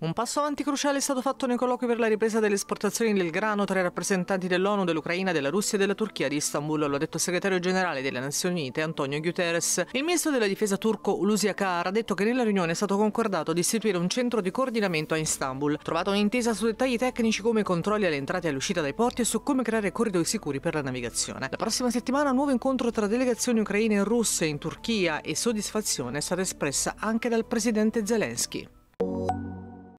Un passo avanti cruciale è stato fatto nei colloqui per la ripresa delle esportazioni del grano tra i rappresentanti dell'ONU, dell'Ucraina, della Russia e della Turchia di Istanbul, lo ha detto il segretario generale delle Nazioni Unite Antonio Guterres. Il ministro della difesa turco Ulusi Akar ha detto che nella riunione è stato concordato di istituire un centro di coordinamento a Istanbul, trovata un'intesa su dettagli tecnici come i controlli entrate e all'uscita dai porti e su come creare corridoi sicuri per la navigazione. La prossima settimana un nuovo incontro tra delegazioni ucraine e russe in Turchia e soddisfazione è stata espressa anche dal presidente Zelensky.